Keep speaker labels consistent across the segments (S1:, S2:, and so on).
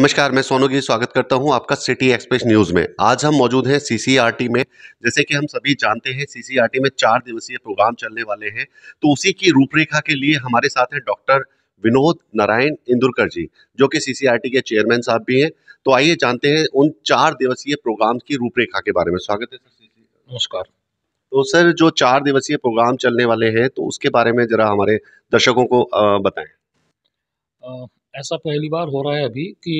S1: नमस्कार मैं सोनू जी स्वागत करता हूं आपका सिटी एक्सप्रेस न्यूज में आज हम मौजूद हैं सीसीआरटी में जैसे कि हम सभी जानते हैं सीसीआरटी में चार दिवसीय प्रोग्राम चलने वाले हैं तो उसी की रूपरेखा के लिए हमारे साथ हैं डॉक्टर विनोद नारायण इंदुरकर जी जो कि सीसीआरटी के चेयरमैन साहब भी हैं तो आइए जानते हैं उन चार दिवसीय प्रोग्राम की रूपरेखा के बारे में स्वागत है सर नमस्कार तो सर जो चार दिवसीय प्रोग्राम चलने वाले हैं तो उसके बारे में जरा हमारे दर्शकों को बताएं
S2: ऐसा पहली बार हो रहा है अभी कि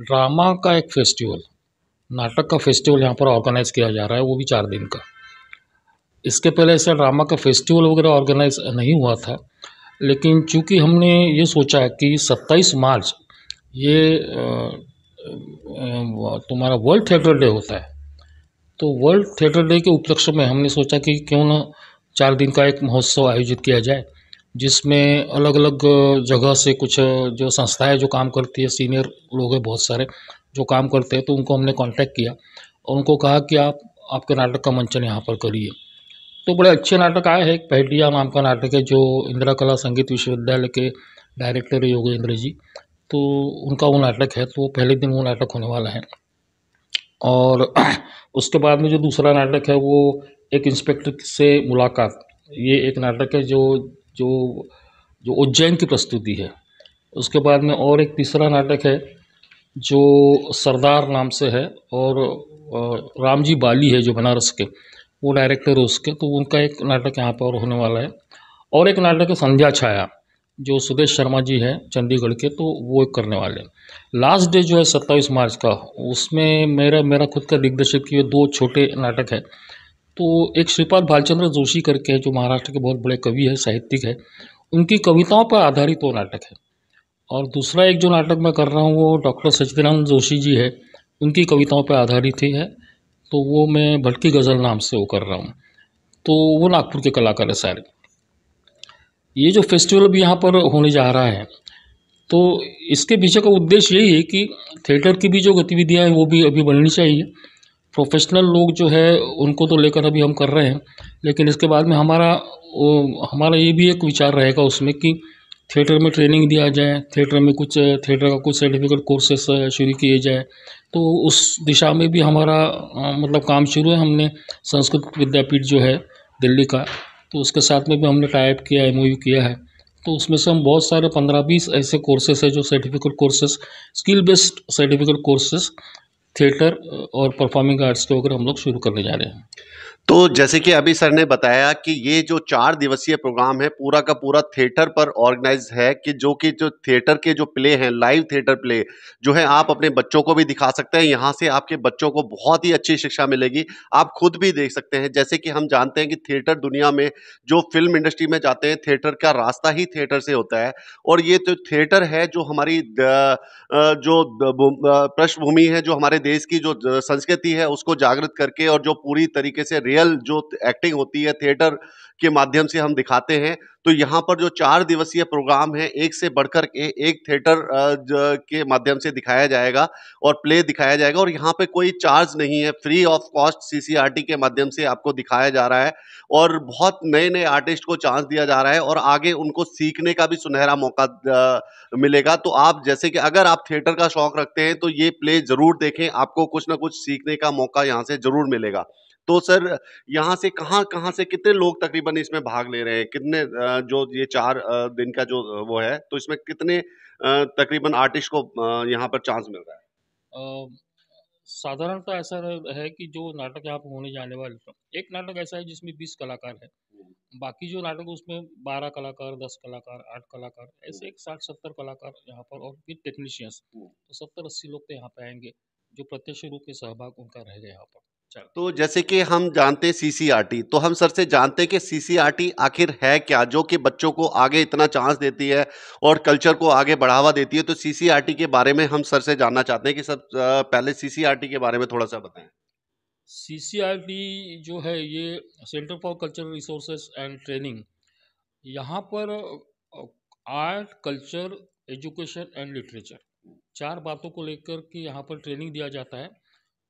S2: ड्रामा का एक फेस्टिवल नाटक का फेस्टिवल यहाँ पर ऑर्गेनाइज़ किया जा रहा है वो भी चार दिन का इसके पहले ऐसा ड्रामा का फेस्टिवल वगैरह ऑर्गेनाइज नहीं हुआ था लेकिन चूंकि हमने ये सोचा कि 27 मार्च ये तुम्हारा वर्ल्ड थिएटर डे होता है तो वर्ल्ड थिएटर डे के उपलक्ष्य में हमने सोचा कि क्यों ना चार दिन का एक महोत्सव आयोजित किया जाए जिसमें अलग अलग जगह से कुछ जो संस्थाएँ जो काम करती है सीनियर लोग हैं बहुत सारे जो काम करते हैं तो उनको हमने कांटेक्ट किया और उनको कहा कि आप आपके नाटक का मंचन यहाँ पर करिए तो बड़े अच्छे नाटक आए हैं पहडिया नाम का नाटक है जो इंदिरा कला संगीत विश्वविद्यालय के डायरेक्टर है योगेंद्र जी तो उनका वो नाटक है तो पहले दिन वो नाटक होने वाला है और उसके बाद में जो दूसरा नाटक है वो एक इंस्पेक्टर से मुलाकात ये एक नाटक है जो जो जो उज्जैन की प्रस्तुति है उसके बाद में और एक तीसरा नाटक है जो सरदार नाम से है और राम जी बाली है जो बनारस के वो डायरेक्टर है उसके तो उनका एक नाटक यहाँ पर होने वाला है और एक नाटक है संध्या छाया जो सुदेश शर्मा जी हैं चंडीगढ़ के तो वो एक करने वाले हैं लास्ट डे जो है सत्ताईस मार्च का उसमें मेरा मेरा खुद का दिग्दर्शित किए दो छोटे नाटक है तो एक श्रीपाद भालचंद्र जोशी करके हैं जो महाराष्ट्र के बहुत बड़े कवि हैं साहित्यिक हैं उनकी कविताओं पर आधारित वो नाटक है और दूसरा एक जो नाटक मैं कर रहा हूँ वो डॉक्टर सचिदानंद जोशी जी है उनकी कविताओं पर आधारित ही है तो वो मैं भटकी गज़ल नाम से वो कर रहा हूँ तो वो नागपुर के कलाकार है सारे ये जो फेस्टिवल भी यहाँ पर होने जा रहा है तो इसके पीछे का उद्देश्य यही है कि थिएटर की भी जो गतिविधियाँ हैं वो भी अभी बननी चाहिए प्रोफेशनल लोग जो है उनको तो लेकर अभी हम कर रहे हैं लेकिन इसके बाद में हमारा वो हमारा ये भी एक विचार रहेगा उसमें कि थिएटर में ट्रेनिंग दिया जाए थिएटर में कुछ थिएटर का कुछ सर्टिफिकेट कोर्सेस शुरू किए जाए तो उस दिशा में भी हमारा मतलब काम शुरू है हमने संस्कृत विद्यापीठ जो है दिल्ली का तो उसके साथ में भी हमने टाइप किया एम किया है तो उसमें से हम बहुत सारे पंद्रह बीस ऐसे कोर्सेस है जो certificate courses skill based certificate courses theatre और परफॉर्मिंग आर्ट्स के अगर हम लोग शुरू करने जा रहे हैं
S1: तो जैसे कि अभी सर ने बताया कि ये जो चार दिवसीय प्रोग्राम है पूरा का पूरा थिएटर पर ऑर्गेनाइज है कि जो कि जो थिएटर के जो प्ले हैं लाइव थिएटर प्ले जो है आप अपने बच्चों को भी दिखा सकते हैं यहाँ से आपके बच्चों को बहुत ही अच्छी शिक्षा मिलेगी आप खुद भी देख सकते हैं जैसे कि हम जानते हैं कि थिएटर दुनिया में जो फिल्म इंडस्ट्री में जाते हैं थिएटर का रास्ता ही थिएटर से होता है और ये तो थिएटर है जो हमारी जो पृष्ठभूमि है जो हमारे देश की जो संस्कृति है उसको जागृत करके और जो पूरी तरीके से रियल जो एक्टिंग होती है थिएटर के माध्यम से हम दिखाते हैं तो यहाँ पर जो चार दिवसीय प्रोग्राम है एक से बढ़कर के एक थिएटर के माध्यम से दिखाया जाएगा और प्ले दिखाया जाएगा और यहाँ पे कोई चार्ज नहीं है फ्री ऑफ कॉस्ट सीसीआरटी के माध्यम से आपको दिखाया जा रहा है और बहुत नए नए आर्टिस्ट को चांस दिया जा रहा है और आगे उनको सीखने का भी सुनहरा मौका मिलेगा तो आप जैसे कि अगर आप थिएटर का शौक रखते हैं तो ये प्ले ज़रूर देखें आपको कुछ ना कुछ सीखने का मौका यहाँ से ज़रूर मिलेगा तो सर यहाँ से कहाँ कहाँ से कितने लोग तकरीबन इसमें भाग ले रहे हैं कितने जो ये चार दिन का जो वो है तो इसमें कितने तकरीबन आर्टिस्ट को यहाँ पर चांस मिल रहा है
S2: साधारण साधारणतः ऐसा है कि जो नाटक यहाँ पर होने जाने वाले एक नाटक ऐसा है जिसमें बीस कलाकार है हम्म। बाकी जो नाटक उसमें बारह कलाकार दस कलाकार आठ कलाकार ऐसे हम्म। एक साठ सत्तर कलाकार यहाँ पर और फिर टेक्नीशियंस हम्म। तो सत्तर अस्सी लोग तो यहाँ पे आएंगे जो प्रत्यक्ष रूप से सहभाग उनका रहेगा यहाँ पर
S1: तो जैसे कि हम जानते हैं टी तो हम सर से जानते हैं कि टी आखिर है क्या जो कि बच्चों को आगे इतना चांस देती है और कल्चर को आगे बढ़ावा देती है तो सी सी आर टी के बारे में हम सर से जानना चाहते हैं कि सर पहले सी सी आर टी के बारे में थोड़ा सा बताएं
S2: टी जो है ये centre for cultural resources and training यहाँ पर art culture education and literature चार बातों को लेकर के यहाँ पर ट्रेनिंग दिया जाता है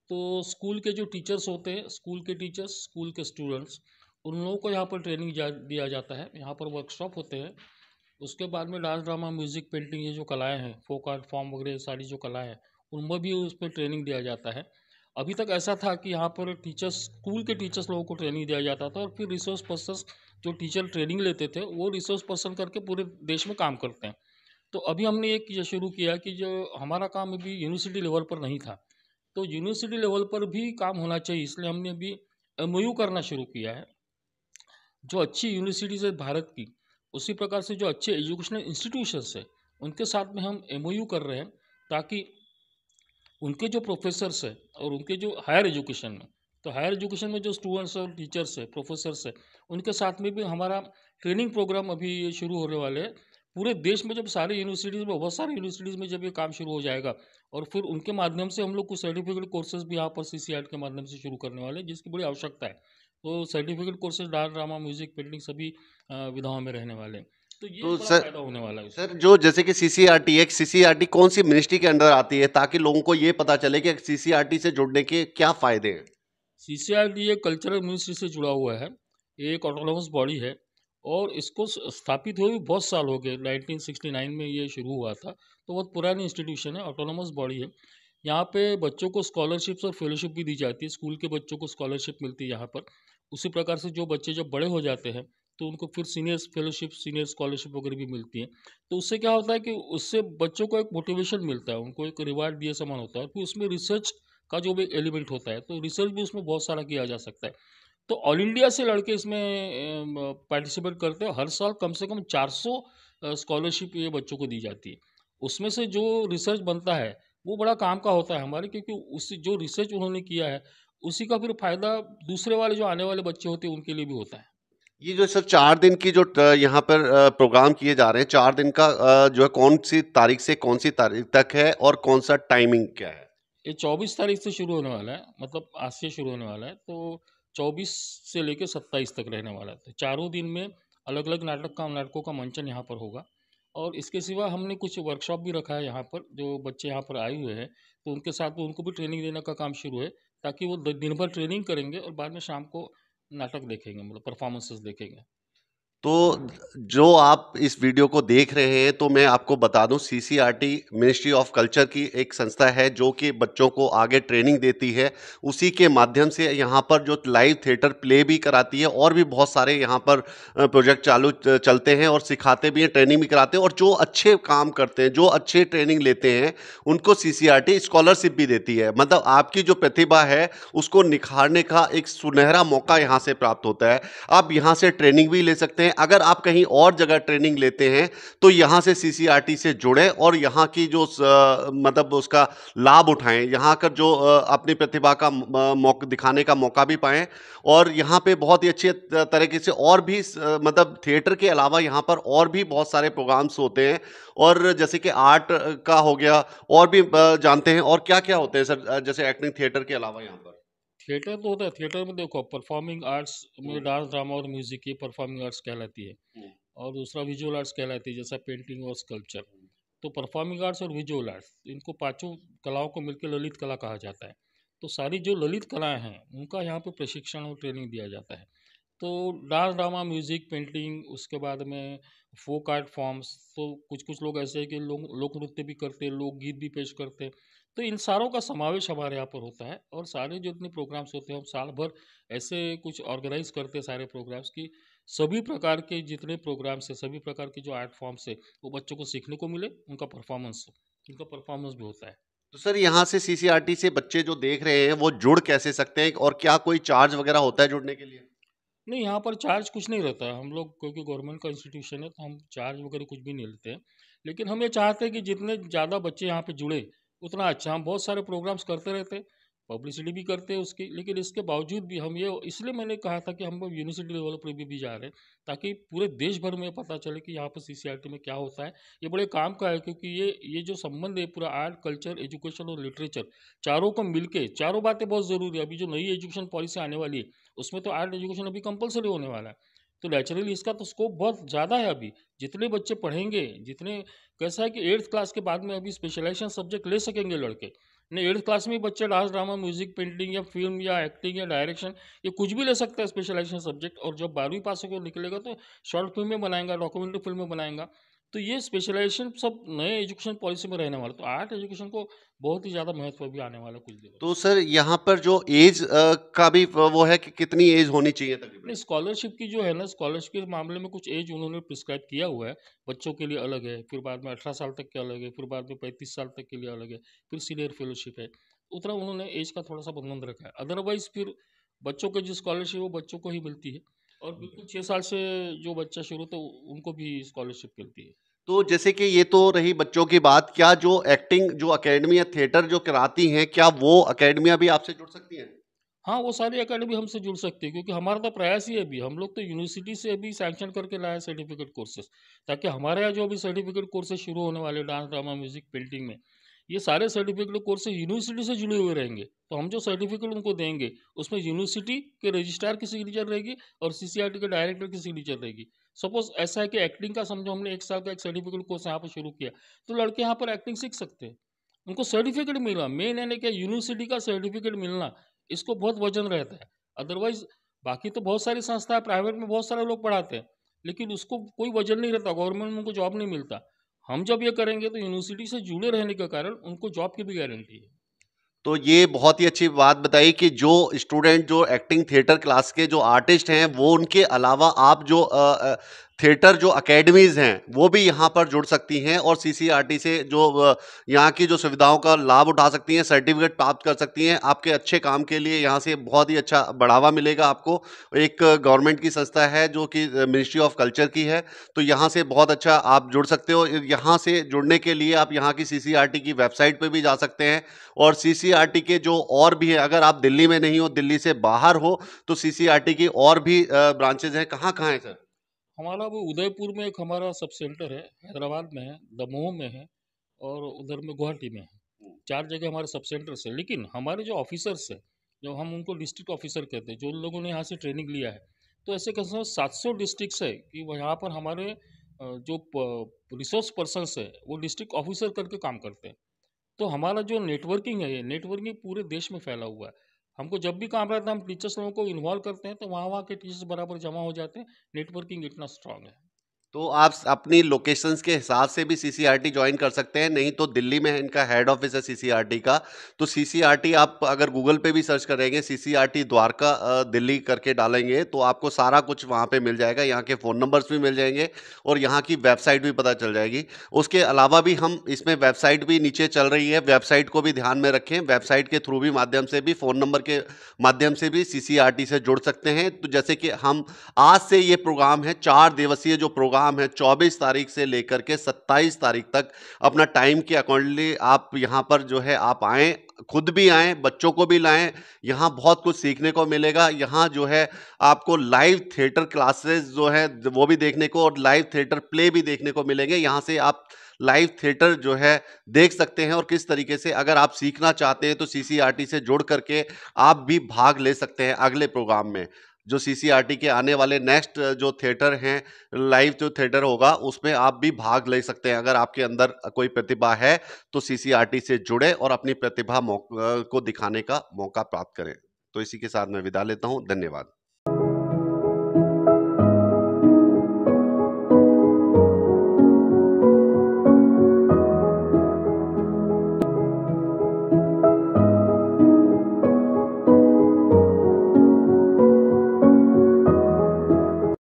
S2: तो स्कूल के जो टीचर्स होते हैं स्कूल के टीचर्स स्कूल के स्टूडेंट्स उन लोगों को यहाँ पर ट्रेनिंग जा, दिया जाता है यहाँ पर वर्कशॉप होते हैं उसके बाद में डांस ड्रामा म्यूज़िक पेंटिंग ये जो कलाएँ हैं फोक आर्ट फॉर्म वगैरह सारी जो कलाएँ हैं उनमें भी उस पर ट्रेनिंग दिया जाता है अभी तक ऐसा था कि यहाँ पर टीचर्स स्कूल के टीचर्स लोगों को ट्रेनिंग दिया जाता था और फिर रिसोर्स पर्सन जो टीचर ट्रेनिंग लेते थे वो रिसोर्स पर्सन करके पूरे देश में काम करते हैं तो अभी हमने एक शुरू किया कि जो हमारा काम अभी यूनिवर्सिटी लेवल पर नहीं था तो यूनिवर्सिटी लेवल पर भी काम होना चाहिए इसलिए हमने अभी एम करना शुरू किया है जो अच्छी यूनिवर्सिटीज़ है भारत की उसी प्रकार से जो अच्छे एजुकेशनल इंस्टीट्यूशंस है उनके साथ में हम एम कर रहे हैं ताकि उनके जो प्रोफेसर्स है और उनके जो हायर एजुकेशन में तो हायर एजुकेशन में जो स्टूडेंट्स और टीचर्स है प्रोफेसर्स है उनके साथ में भी हमारा ट्रेनिंग प्रोग्राम अभी शुरू होने वाले हैं पूरे देश में जब सारे यूनिवर्सिटीज़ में बहुत सारे यूनिवर्सिटीज़ में जब ये काम शुरू हो जाएगा और फिर उनके माध्यम से हम लोग कुछ सर्टिफिकेट कोर्सेज भी यहाँ पर सी के माध्यम से शुरू करने वाले हैं जिसकी बड़ी आवश्यकता है तो certificate courses dance drama music painting सभी विधाओं में रहने वाले हैं तो ये तो सर होने वाला है
S1: सर जो जैसे कि सी सी आर टी एक सी सी आर टी कौन सी मिनिस्ट्री के अंडर आती है ताकि लोगों को ये पता चले कि सी सी आर टी से जुड़ने के क्या फ़ायदे हैं
S2: सी सी आर टी एक कल्चरल मिनिस्ट्री से जुड़ा हुआ है ये एक ऑटोनोमस बॉडी है और इसको स्थापित हुए भी बहुत साल हो गए 1969 में ये शुरू हुआ था तो बहुत पुरानी इंस्टीट्यूशन है ऑटोनोमस बॉडी है यहाँ पे बच्चों को स्कॉलरशिप्स और फेलोशिप भी दी जाती है स्कूल के बच्चों को स्कॉलरशिप मिलती है यहाँ पर उसी प्रकार से जो बच्चे जब बड़े हो जाते हैं तो उनको फिर सीनियर फेलोशिप सीनियर स्कॉलरशिप वगैरह भी मिलती है तो उससे क्या होता है कि उससे बच्चों को एक मोटिवेशन मिलता है उनको एक रिवार्ड दिए समान होता है फिर उसमें रिसर्च का जो भी एलिमेंट होता है तो रिसर्च भी उसमें बहुत सारा किया जा सकता है तो ऑल इंडिया से लड़के इसमें पार्टिसिपेट करते हैं हर साल कम से कम 400 स्कॉलरशिप ये बच्चों को दी जाती है उसमें से जो रिसर्च बनता है वो बड़ा काम का होता है हमारे क्योंकि उस जो रिसर्च उन्होंने किया है उसी का फिर फायदा दूसरे वाले जो आने वाले बच्चे होते हैं उनके लिए भी होता है
S1: ये जो सर चार दिन की जो यहाँ पर प्रोग्राम किए जा रहे हैं चार दिन का जो है कौन सी तारीख से कौन सी तारीख तक है और कौन सा टाइमिंग क्या है
S2: ये चौबीस तारीख से शुरू होने वाला है मतलब आज से शुरू होने वाला है तो चौबीस से लेकर सत्ताईस तक रहने वाला था तो चारों दिन में अलग अलग नाटक का नाटकों का मंचन यहाँ पर होगा और इसके सिवा हमने कुछ वर्कशॉप भी रखा है यहाँ पर जो बच्चे यहाँ पर आए हुए हैं तो उनके साथ तो उनको भी ट्रेनिंग देने का काम शुरू है ताकि वो दिन भर ट्रेनिंग करेंगे और बाद में शाम को नाटक देखेंगे मतलब परफॉर्मेंसेस देखेंगे
S1: तो जो आप इस वीडियो को देख रहे हैं तो मैं आपको बता दूं सीसीआरटी मिनिस्ट्री ऑफ कल्चर की एक संस्था है जो कि बच्चों को आगे ट्रेनिंग देती है उसी के माध्यम से यहाँ पर जो लाइव थिएटर प्ले भी कराती है और भी बहुत सारे यहाँ पर प्रोजेक्ट चालू चलते हैं और सिखाते भी हैं ट्रेनिंग भी कराते हैं और जो अच्छे काम करते हैं जो अच्छे ट्रेनिंग लेते हैं उनको सी स्कॉलरशिप भी देती है मतलब आपकी जो प्रतिभा है उसको निखारने का एक सुनहरा मौका यहाँ से प्राप्त होता है आप यहाँ से ट्रेनिंग भी ले सकते हैं हैं अगर आप कहीं और जगह ट्रेनिंग लेते हैं तो यहाँ से सीसीआरटी से जुड़ें और यहाँ की जो मतलब उसका लाभ उठाएं यहाँ का जो अपनी प्रतिभा का मौका दिखाने का मौका भी पाएँ और यहाँ पे बहुत ही अच्छे तरीके से और भी मतलब थिएटर के अलावा यहाँ पर और भी बहुत सारे प्रोग्राम्स होते हैं और जैसे कि आर्ट का हो गया और भी जानते हैं और क्या क्या होते हैं सर जैसे एक्टिंग थिएटर के अलावा यहाँ पर
S2: थिएटर तो होता है थिएटर में देखो परफॉर्मिंग आर्ट्स में डांस हम्म। ड्रामा और म्यूजिक ये परफॉर्मिंग आर्ट्स कहलाती है हम्म। और दूसरा विजुअल आर्ट्स कहलाती है जैसा पेंटिंग और स्कल्पचर हम्म। तो परफॉर्मिंग आर्ट्स और विजुअल आर्ट्स इनको पाँचों कलाओं को मिलकर ललित कला कहा जाता है तो सारी जो ललित कलाएँ हैं उनका यहाँ पर प्रशिक्षण और ट्रेनिंग दिया जाता है तो डांस ड्रामा म्यूज़िक पेंटिंग उसके बाद में फोक आर्ट फॉर्म्स तो कुछ कुछ लोग ऐसे हैं कि लोग लोक नृत्य भी करते लोक गीत भी पेश करते तो इन सारों का समावेश हमारे यहाँ पर होता है और सारे जो इतने प्रोग्राम्स होते हैं हम साल भर ऐसे कुछ ऑर्गेनाइज करते हैं सारे प्रोग्राम्स की सभी प्रकार के जितने प्रोग्राम्स हैं सभी प्रकार के जो आर्ट फॉर्म्स है वो बच्चों को सीखने को मिले उनका परफॉर्मेंस उनका परफॉर्मेंस भी होता है
S1: तो सर यहाँ से सी से बच्चे जो देख रहे हैं वो जुड़ कैसे सकते हैं और क्या कोई चार्ज वगैरह होता है जुड़ने के लिए
S2: नहीं यहाँ पर चार्ज कुछ नहीं रहता है हम लोग क्योंकि गवर्नमेंट का इंस्टीट्यूशन है तो हम चार्ज वगैरह कुछ भी नहीं लेते हैं लेकिन हम ये चाहते हैं कि जितने ज़्यादा बच्चे यहाँ पे जुड़े उतना अच्छा हम बहुत सारे प्रोग्राम्स करते रहते पब्लिसिटी भी करते हैं उसकी लेकिन इसके बावजूद भी हम ये इसलिए मैंने कहा था कि हम यूनिवर्सिटी लेवल पर भी, भी जा रहे हैं ताकि पूरे देश भर में पता चले कि यहाँ पर सी में क्या होता है ये बड़े काम का है क्योंकि ये ये जो संबंध है पूरा आर्ट कल्चर एजुकेशन और लिटरेचर चारों को मिलके चारों बातें बहुत ज़रूरी है अभी जो नई एजुकेशन पॉलिसी आने वाली है उसमें तो आर्ट एजुकेशन अभी कंपलसरी होने वाला है तो नेचुरली इसका तो स्कोप बहुत ज़्यादा है अभी जितने बच्चे पढ़ेंगे जितने कैसा है कि एट्थ क्लास के बाद में अभी स्पेशलाइजेशन सब्जेक्ट ले सकेंगे लड़के नहीं एट्थ क्लास में बच्चे डांस ड्रामा म्यूजिक पेंटिंग या फिल्म या एक्टिंग या डायरेक्शन ये कुछ भी ले सकता है स्पेशलाइजेशन सब्जेक्ट और जब बारहवीं पास होकर निकलेगा तो शॉर्ट फिल्में बनाएंगा डॉक्यूमेंट्री फिल्में बनाएंगा तो ये स्पेशलाइजेशन सब नए एजुकेशन पॉलिसी में रहने वाला तो आर्ट एजुकेशन को बहुत ही ज़्यादा महत्व भी आने वाला कुछ
S1: दिन तो सर यहाँ पर जो एज आ, का भी वो है कि कितनी एज होनी चाहिए
S2: नहीं स्कॉलरशिप की जो है ना स्कॉलरशिप के मामले में कुछ एज उन्होंने प्रिस्क्राइब किया हुआ है बच्चों के लिए अलग है फिर बाद में अठारह साल तक के अलग है फिर बाद में पैंतीस साल तक के लिए अलग है फिर सीनियर फेलोशिप है उतना उन्होंने एज का थोड़ा सा बंधन रखा है अदरवाइज फिर बच्चों के जो स्कॉलरशिप वो बच्चों को ही मिलती है और बिल्कुल छः साल से जो बच्चा शुरू तो उनको भी स्कॉलरशिप मिलती है
S1: तो जैसे कि ये तो रही बच्चों की बात क्या जो एक्टिंग जो अकेडमी या थिएटर जो कराती हैं क्या वो अकेडमियाँ भी आपसे जुड़ सकती
S2: हैं हाँ वो सारी अकेडमी हमसे जुड़ सकती है क्योंकि हमारा तो प्रयास ही है अभी हम लोग तो यूनिवर्सिटी से भी सैंक्शन करके लाए सर्टिफिकेट कोर्सेज ताकि हमारे यहाँ जो अभी सर्टिफिकेट कोर्सेज शुरू होने वाले डांस ड्रामा म्यूजिक पेंटिंग में ये सारे सर्टिफिकेट कोर्सेज यूनिवर्सिटी से जुड़े हुए रहेंगे तो हम जो सर्टिफिकेट उनको देंगे उसमें यूनिवर्सिटी के रजिस्ट्रार की सिग्नेचर रहेगी और सीसीआरटी के डायरेक्टर की सिग्नेचर रहेगी सपोज ऐसा है कि एक्टिंग का समझो हमने एक साल का एक सर्टिफिकेट कोर्स यहाँ पर शुरू किया तो लड़के यहाँ पर एक्टिंग सीख सकते हैं उनको सर्टिफिकेट मिला मेन यानी क्या यूनिवर्सिटी का सर्टिफिकेट मिलना इसको बहुत वजन रहता है अदरवाइज बाकी तो बहुत सारी संस्था प्राइवेट में बहुत सारे लोग पढ़ाते हैं लेकिन उसको कोई वजन नहीं रहता गवर्नमेंट में उनको जॉब नहीं मिलता हम जब ये करेंगे तो यूनिवर्सिटी से जुड़े रहने के कारण उनको जॉब की भी गारंटी है
S1: तो ये बहुत ही अच्छी बात बताई कि जो स्टूडेंट जो एक्टिंग थिएटर क्लास के जो आर्टिस्ट हैं वो उनके अलावा आप जो थिएटर जो अकेडमीज़ हैं वो भी यहाँ पर जुड़ सकती हैं और सीसीआरटी से जो यहाँ की जो सुविधाओं का लाभ उठा सकती हैं सर्टिफिकेट प्राप्त कर सकती हैं आपके अच्छे काम के लिए यहाँ से बहुत ही अच्छा बढ़ावा मिलेगा आपको एक गवर्नमेंट की संस्था है जो कि मिनिस्ट्री ऑफ कल्चर की है तो यहाँ से बहुत अच्छा आप जुड़ सकते हो यहाँ से जुड़ने के लिए आप यहाँ की सी की वेबसाइट पर भी जा सकते हैं और सी के जो और भी है अगर आप दिल्ली में नहीं हो दिल्ली से बाहर हो तो सी की और भी ब्रांचेज हैं कहाँ कहाँ हैं सर
S2: हमारा वो उदयपुर में एक हमारा सब सेंटर है हैदराबाद में है दमोह में है और उधर में गुवाहाटी में है हम्म। चार जगह हमारे सब सेंटर्स है लेकिन हमारे जो ऑफिसर्स हैं जो हम उनको डिस्ट्रिक्ट ऑफिसर कहते हैं जो लोगों ने यहाँ से ट्रेनिंग लिया है तो ऐसे कम से सात सौ डिस्ट्रिक्स है कि यहाँ पर हमारे जो रिसोर्स पर्सनस है वो डिस्ट्रिक्ट ऑफिसर करके काम करते हैं तो हमारा जो नेटवर्किंग है ये नेटवर्किंग पूरे देश में फैला हुआ है हमको जब भी काम रहता है हम टीचर्स लोगों को इन्वॉल्व करते हैं तो वहाँ वहाँ के टीचर्स बराबर जमा हो जाते हैं नेटवर्किंग इतना स्ट्रांग है
S1: तो आप अपनी लोकेशंस के हिसाब से भी सीसीआरटी ज्वाइन कर सकते हैं नहीं तो दिल्ली में इनका हेड ऑफिस है सीसीआरटी का तो सीसीआरटी आप अगर गूगल पे भी सर्च करेंगे सीसीआरटी द्वारका दिल्ली करके डालेंगे तो आपको सारा कुछ वहाँ पे मिल जाएगा यहाँ के फ़ोन नंबर्स भी मिल जाएंगे और यहाँ की वेबसाइट भी पता चल जाएगी उसके अलावा भी हम इसमें वेबसाइट भी नीचे चल रही है वेबसाइट को भी ध्यान में रखें वेबसाइट के थ्रू भी माध्यम से भी फ़ोन नंबर के माध्यम से भी सी से जुड़ सकते हैं तो जैसे कि हम आज से ये प्रोग्राम है चार दिवसीय जो प्रोग्राम प्रोग्राम है 24 तारीख से लेकर के 27 तारीख तक अपना टाइम के अकॉर्डिंगली आप यहाँ पर जो है आप आएँ खुद भी आएँ बच्चों को भी लाएँ यहाँ बहुत कुछ सीखने को मिलेगा यहाँ जो है आपको लाइव थिएटर क्लासेस जो है वो भी देखने को और लाइव थिएटर प्ले भी देखने को मिलेंगे यहाँ से आप लाइव थिएटर जो है देख सकते हैं और किस तरीके से अगर आप सीखना चाहते हैं तो सी से जुड़ करके आप भी भाग ले सकते हैं अगले प्रोग्राम में जो सीसीआरटी के आने वाले नेक्स्ट जो थिएटर हैं लाइव जो थिएटर होगा उसमें आप भी भाग ले सकते हैं अगर आपके अंदर कोई प्रतिभा है तो सीसीआरटी से जुड़े और अपनी प्रतिभा को दिखाने का मौका प्राप्त करें तो इसी के साथ मैं विदा लेता हूँ धन्यवाद